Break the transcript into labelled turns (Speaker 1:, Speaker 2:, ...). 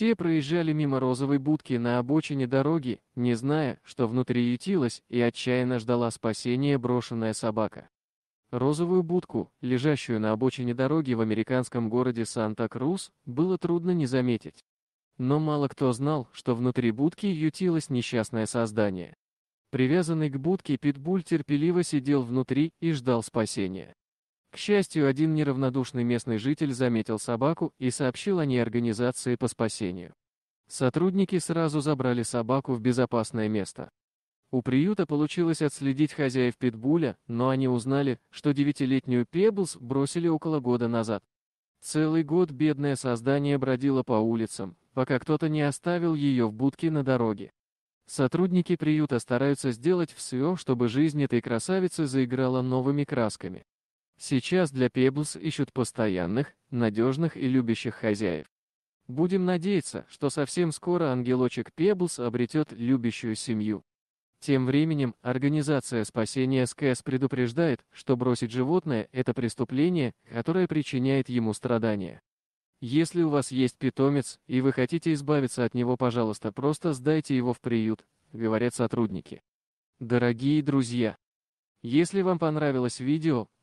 Speaker 1: Все проезжали мимо розовой будки на обочине дороги, не зная, что внутри ютилась и отчаянно ждала спасения брошенная собака. Розовую будку, лежащую на обочине дороги в американском городе Санта-Крус, было трудно не заметить. Но мало кто знал, что внутри будки ютилось несчастное создание. Привязанный к будке питбуль терпеливо сидел внутри и ждал спасения. К счастью, один неравнодушный местный житель заметил собаку и сообщил о ней организации по спасению. Сотрудники сразу забрали собаку в безопасное место. У приюта получилось отследить хозяев питбуля, но они узнали, что девятилетнюю Пеблс бросили около года назад. Целый год бедное создание бродило по улицам, пока кто-то не оставил ее в будке на дороге. Сотрудники приюта стараются сделать все, чтобы жизнь этой красавицы заиграла новыми красками. Сейчас для Пебус ищут постоянных, надежных и любящих хозяев. Будем надеяться, что совсем скоро ангелочек Пебус обретет любящую семью. Тем временем, организация спасения СКС предупреждает, что бросить животное – это преступление, которое причиняет ему страдания. Если у вас есть питомец, и вы хотите избавиться от него, пожалуйста, просто сдайте его в приют, говорят сотрудники. Дорогие друзья! Если вам понравилось видео,